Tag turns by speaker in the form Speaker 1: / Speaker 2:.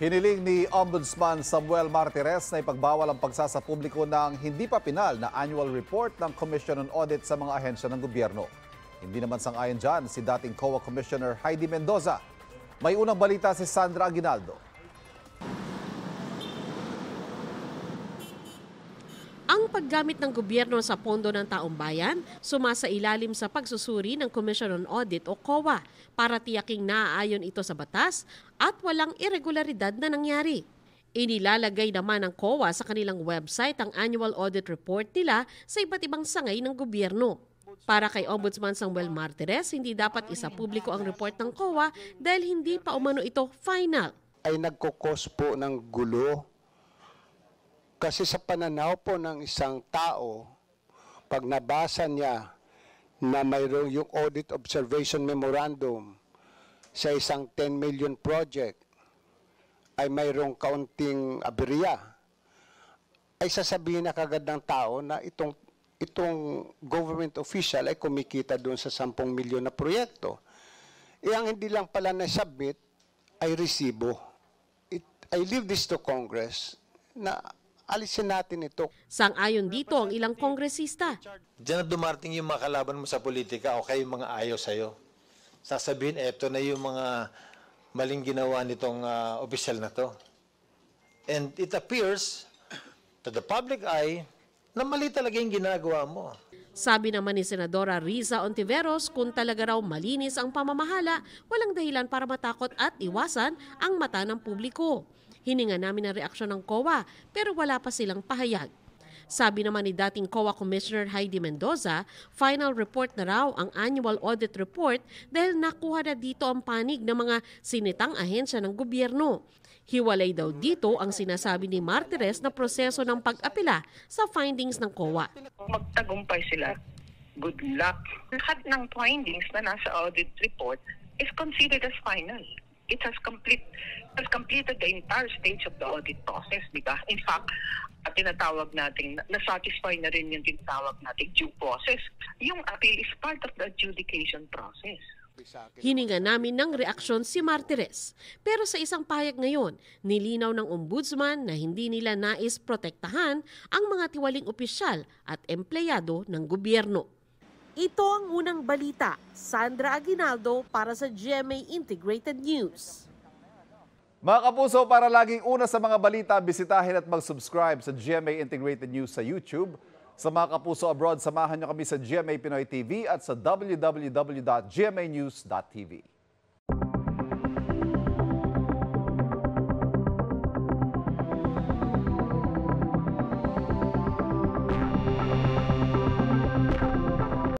Speaker 1: Hiniling ni Ombudsman Samuel Martires na ipagbawal ang pagsasapubliko ng hindi pa pinal na annual report ng Commission on Audit sa mga ahensya ng gobyerno. Hindi naman sang-ayon dyan si dating COA Commissioner Heidi Mendoza. May unang balita si Sandra Aguinaldo.
Speaker 2: paggamit ng gobyerno sa pondo ng taong bayan sumasa ilalim sa pagsusuri ng Commission on Audit o COA para tiyaking naaayon ito sa batas at walang irregularidad na nangyari. Inilalagay naman ng COA sa kanilang website ang annual audit report nila sa iba't ibang sangay ng gobyerno. Para kay Ombudsman Samuel Martires, hindi dapat isa publiko ang report ng COA dahil hindi pa umano ito final.
Speaker 3: Ay nagkukos po ng gulo kasi sa pananaw po ng isang tao, pag nabasa niya na mayroong yung audit observation memorandum sa isang 10 million project ay mayroong kaunting aberya, ay sasabihin na kagad ng tao na itong itong government official ay kumikita doon sa 10 million na proyekto. E ang hindi lang pala na-submit ay resibo. It, I leave this to Congress
Speaker 2: na alisin natin ito. Sang-ayon dito ang ilang kongresista.
Speaker 4: Diyan na dumarting yung mga kalaban mo sa politika o kayo mga ayaw sa'yo. Sasabihin, eto na yung mga maling ginawa nitong uh, opisyal na to. And it appears to the public eye
Speaker 2: na mali talaga yung ginagawa mo. Sabi naman ni Senadora Riza Ontiveros, kung talaga raw malinis ang pamamahala, walang dahilan para matakot at iwasan ang mata ng publiko. Hininga namin ang reaksyon ng COA pero wala pa silang pahayag. Sabi naman ni dating COA Commissioner Heidi Mendoza, final report na raw ang annual audit report dahil nakuha na dito ang panig ng mga sinitang ahensya ng gobyerno. Hiwalay daw dito ang sinasabi ni Martires na proseso ng pag-apela sa findings
Speaker 5: ng COA. Magtagumpay sila. Good luck. Lahat ng findings na nasa audit report is considered as final it has complete has completed the entire stage of the audit process, di ba? In fact, at tinatawag nating na-satisfy na rin yung tinatawag nating due process. Yung appeal is part of the adjudication process. Hininga
Speaker 2: namin ng reaksyon si Martires. Pero sa isang pahayag ngayon, nilinaw ng ombudsman na hindi nila nais protektahan ang mga tiwaling opisyal at empleyado ng gobyerno. Ito ang unang balita, Sandra Aguinaldo para sa GMA Integrated News.
Speaker 1: Mga kapuso, para laging una sa mga balita, bisitahin at mag-subscribe sa GMA Integrated News sa YouTube. Sa mga kapuso abroad, samahan nyo kami sa GMA Pinoy TV at sa www.gmanews.tv.